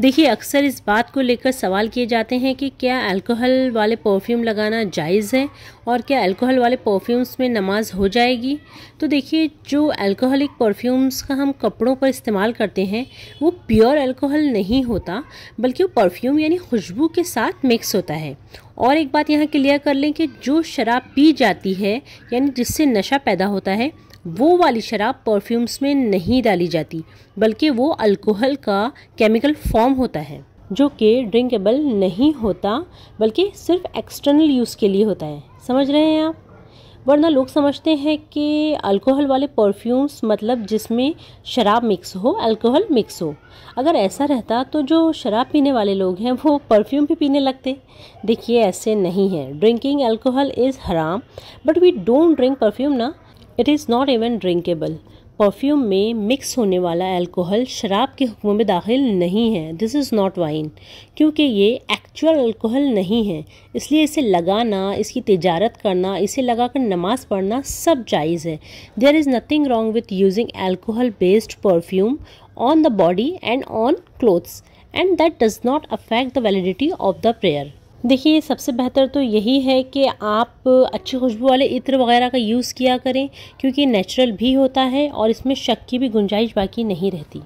देखिए अक्सर इस बात को लेकर सवाल किए जाते हैं कि क्या अल्कोहल वाले परफ्यूम लगाना जायज़ है और क्या अल्कोहल वाले परफ्यूम्स में नमाज हो जाएगी तो देखिए जो अल्कोहलिक परफ्यूम्स का हम कपड़ों पर इस्तेमाल करते हैं वो प्योर अल्कोहल नहीं होता बल्कि वो परफ्यूम यानी खुशबू के साथ मिक्स होता है और एक बात यहाँ क्लियर कर लें कि जो शराब पी जाती है यानी जिससे नशा पैदा होता है वो वाली शराब परफ्यूम्स में नहीं डाली जाती बल्कि वो अल्कोहल का केमिकल फॉर्म होता है जो कि ड्रिंकेबल नहीं होता बल्कि सिर्फ एक्सटर्नल यूज़ के लिए होता है समझ रहे हैं आप वरना लोग समझते हैं कि अल्कोहल वाले परफ्यूम्स मतलब जिसमें शराब मिक्स हो अल्कोहल मिक्स हो अगर ऐसा रहता तो जो शराब पीने वाले लोग हैं वो परफ्यूम भी पीने लगते देखिए ऐसे नहीं है ड्रिंकिंग अल्कोहल इज़ हराम but we don't drink perfume ना it is not even drinkable perfume में मिक्स होने वाला अल्कोहल शराब के हुक्म में दाखिल नहीं है दिस इज़ नॉट वाइन क्योंकि ये एक्चुअल अल्कोहल नहीं है इसलिए इसे लगाना इसकी तजारत करना इसे लगाकर नमाज पढ़ना सब जायज़ है there is nothing wrong with using alcohol based perfume on the body and on clothes and that does not affect the validity of the prayer देखिए सबसे बेहतर तो यही है कि आप अच्छी खुशबू वाले इत्र वगैरह का यूज़ किया करें क्योंकि नेचुरल भी होता है और इसमें शक की भी गुंजाइश बाकी नहीं रहती